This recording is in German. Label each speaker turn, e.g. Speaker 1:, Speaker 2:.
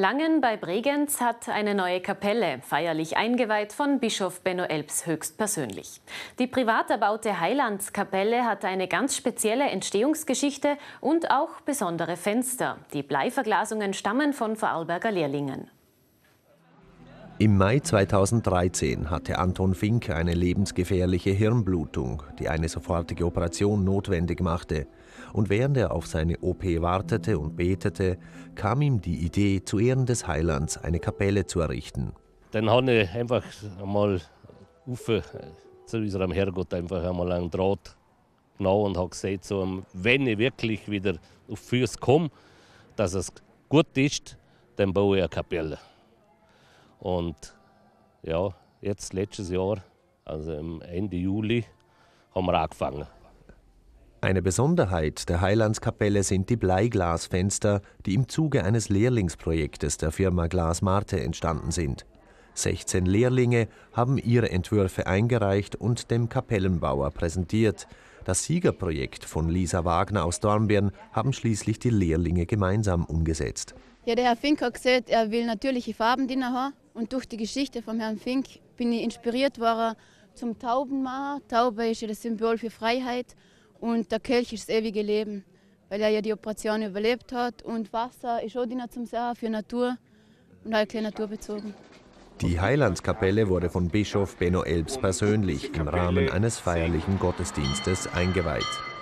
Speaker 1: Langen bei Bregenz hat eine neue Kapelle, feierlich eingeweiht von Bischof Benno Elbs höchstpersönlich. Die privat erbaute Heilandskapelle hat eine ganz spezielle Entstehungsgeschichte und auch besondere Fenster. Die Bleiverglasungen stammen von Vorarlberger Lehrlingen.
Speaker 2: Im Mai 2013 hatte Anton Fink eine lebensgefährliche Hirnblutung, die eine sofortige Operation notwendig machte. Und während er auf seine OP wartete und betete, kam ihm die Idee, zu Ehren des Heilands eine Kapelle zu errichten.
Speaker 3: Dann habe ich einfach einmal auf, äh, zu unserem Herrgott einfach einmal einen Draht genommen und habe gesagt, so, wenn ich wirklich wieder auf Füße komme, dass es gut ist, dann baue ich eine Kapelle. Und ja, jetzt letztes Jahr, also Ende Juli, haben wir angefangen.
Speaker 2: Eine Besonderheit der Heilandskapelle sind die Bleiglasfenster, die im Zuge eines Lehrlingsprojektes der Firma Glas Marte entstanden sind. 16 Lehrlinge haben ihre Entwürfe eingereicht und dem Kapellenbauer präsentiert. Das Siegerprojekt von Lisa Wagner aus Dornbirn haben schließlich die Lehrlinge gemeinsam umgesetzt.
Speaker 4: Ja, der Herr Fink hat gesagt, er will natürliche Farben drin haben und durch die Geschichte von Herrn Fink bin ich inspiriert worden zum Taubenmacher. Taube ist ja das Symbol für Freiheit und der Kelch ist das ewige Leben, weil er ja die Operation überlebt hat. Und Wasser ist auch nicht zum Sachen für Natur und halt bezogen.
Speaker 2: Die Heilandskapelle wurde von Bischof Benno Elbs persönlich im Rahmen eines feierlichen Gottesdienstes eingeweiht.